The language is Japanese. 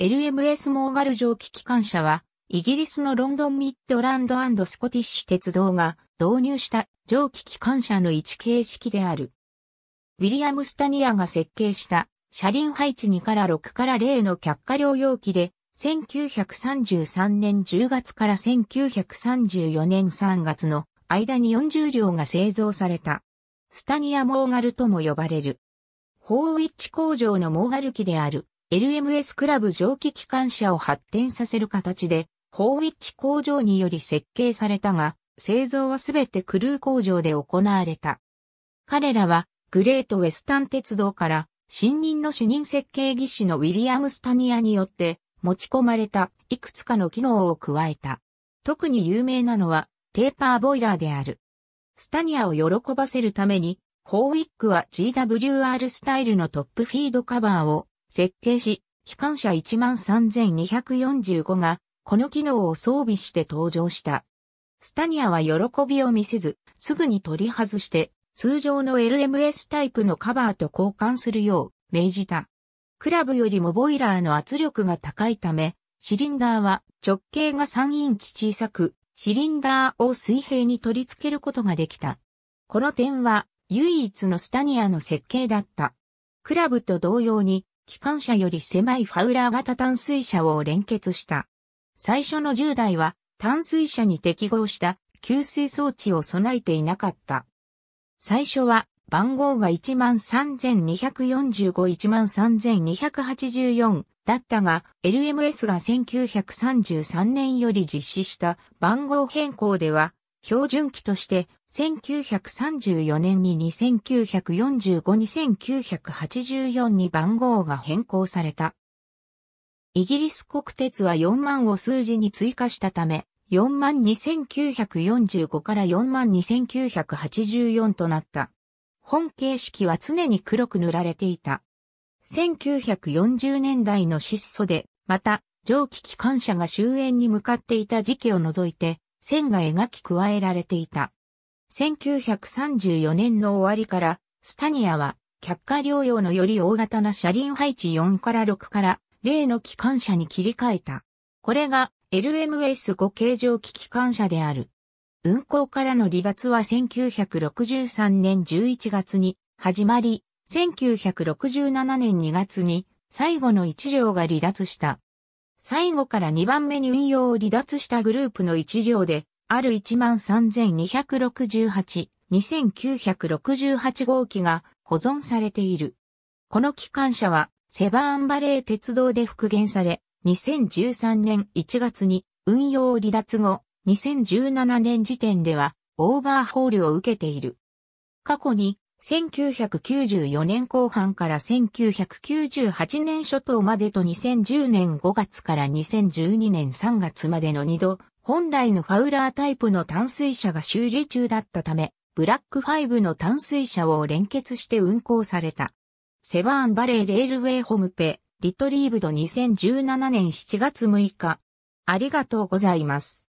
LMS モーガル蒸気機関車は、イギリスのロンドンミッドランドスコティッシュ鉄道が導入した蒸気機関車の位置形式である。ウィリアム・スタニアが設計した車輪配置2から6から0の脚下両容器で、1933年10月から1934年3月の間に40両が製造された。スタニア・モーガルとも呼ばれる。ホーウィッチ工場のモーガル機である。LMS クラブ蒸気機関車を発展させる形で、ホーウィッチ工場により設計されたが、製造はすべてクルー工場で行われた。彼らは、グレートウェスタン鉄道から、新任の主任設計技師のウィリアム・スタニアによって、持ち込まれたいくつかの機能を加えた。特に有名なのは、テーパーボイラーである。スタニアを喜ばせるために、ホーウィックは GWR スタイルのトップフィードカバーを設計し、機関車13245が、この機能を装備して登場した。スタニアは喜びを見せず、すぐに取り外して、通常の LMS タイプのカバーと交換するよう命じた。クラブよりもボイラーの圧力が高いため、シリンダーは直径が3インチ小さく、シリンダーを水平に取り付けることができた。この点は唯一のスタニアの設計だった。クラブと同様に機関車より狭いファウラー型淡水車を連結した。最初の10台は淡水車に適合した給水装置を備えていなかった。最初は番号が13245-13284だったが、LMS が1933年より実施した番号変更では、標準期として、1934年に2945-2984に番号が変更された。イギリス国鉄は4万を数字に追加したため、42,945から42,984となった。本形式は常に黒く塗られていた。1940年代の質素で、また、蒸気機関車が終焉に向かっていた時期を除いて、線が描き加えられていた。1934年の終わりから、スタニアは、客下療養のより大型な車輪配置4から6から例の機関車に切り替えた。これが LMS5 形状機機関車である。運行からの離脱は1963年11月に始まり、1967年2月に最後の1両が離脱した。最後から2番目に運用を離脱したグループの一行で、ある13268、2968号機が保存されている。この機関車は、セバーンバレー鉄道で復元され、2013年1月に運用離脱後、2017年時点ではオーバーホールを受けている。過去に1994年後半から1998年初頭までと2010年5月から2012年3月までの2度、本来のファウラータイプの淡水車が修理中だったため、ブラック5の淡水車を連結して運行された。セバーンバレーレールウェイホムペ、リトリーブド2017年7月6日。ありがとうございます。